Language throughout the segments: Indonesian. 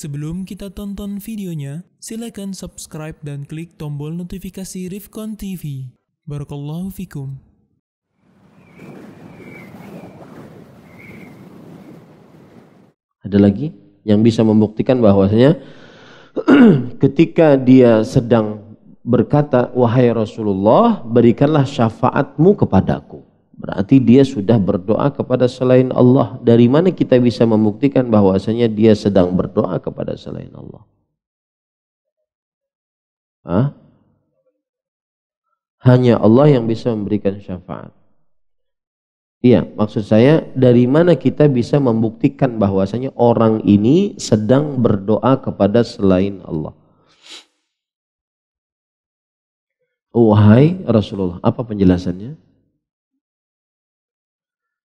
Sebelum kita tonton videonya, silakan subscribe dan klik tombol notifikasi Rifkon TV. Barakallahu fikum. Ada lagi yang bisa membuktikan bahwasanya ketika dia sedang berkata, "Wahai Rasulullah, berikanlah syafaatmu kepadaku." Berarti dia sudah berdoa kepada selain Allah. Dari mana kita bisa membuktikan bahwasanya dia sedang berdoa kepada selain Allah? Hah? Hanya Allah yang bisa memberikan syafaat. Iya, maksud saya dari mana kita bisa membuktikan bahwasanya orang ini sedang berdoa kepada selain Allah. Wahai Rasulullah, apa penjelasannya?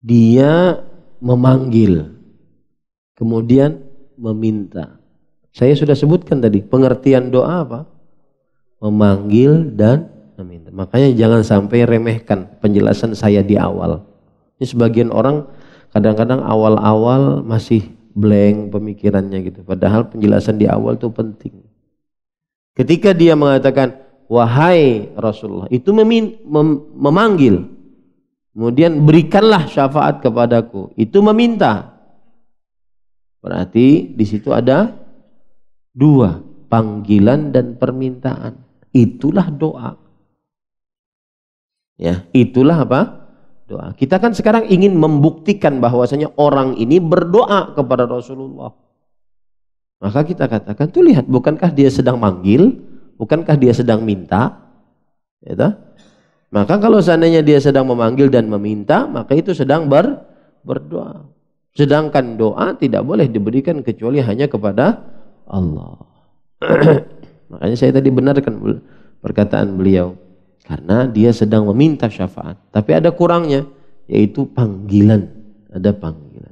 dia memanggil, kemudian meminta. Saya sudah sebutkan tadi, pengertian doa apa? Memanggil dan meminta. Makanya jangan sampai remehkan penjelasan saya di awal. Ini sebagian orang kadang-kadang awal-awal masih blank pemikirannya gitu. Padahal penjelasan di awal itu penting. Ketika dia mengatakan, wahai Rasulullah, itu mem, memanggil. Kemudian berikanlah syafaat kepadaku. Itu meminta. Berarti di situ ada dua, panggilan dan permintaan. Itulah doa. Ya, itulah apa? Doa. Kita kan sekarang ingin membuktikan bahwasanya orang ini berdoa kepada Rasulullah. Maka kita katakan, tuh lihat, bukankah dia sedang manggil? Bukankah dia sedang minta? Ya, maka kalau seandainya dia sedang memanggil dan meminta, maka itu sedang ber, berdoa. Sedangkan doa tidak boleh diberikan kecuali hanya kepada Allah. Makanya saya tadi benarkan perkataan beliau karena dia sedang meminta syafaat. Tapi ada kurangnya yaitu panggilan. Ada panggilan.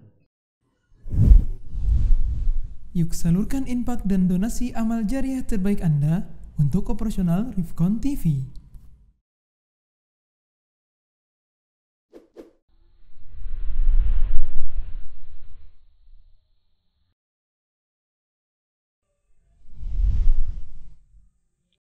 Yuk salurkan impak dan donasi amal jariah terbaik Anda untuk operasional Rifkon TV.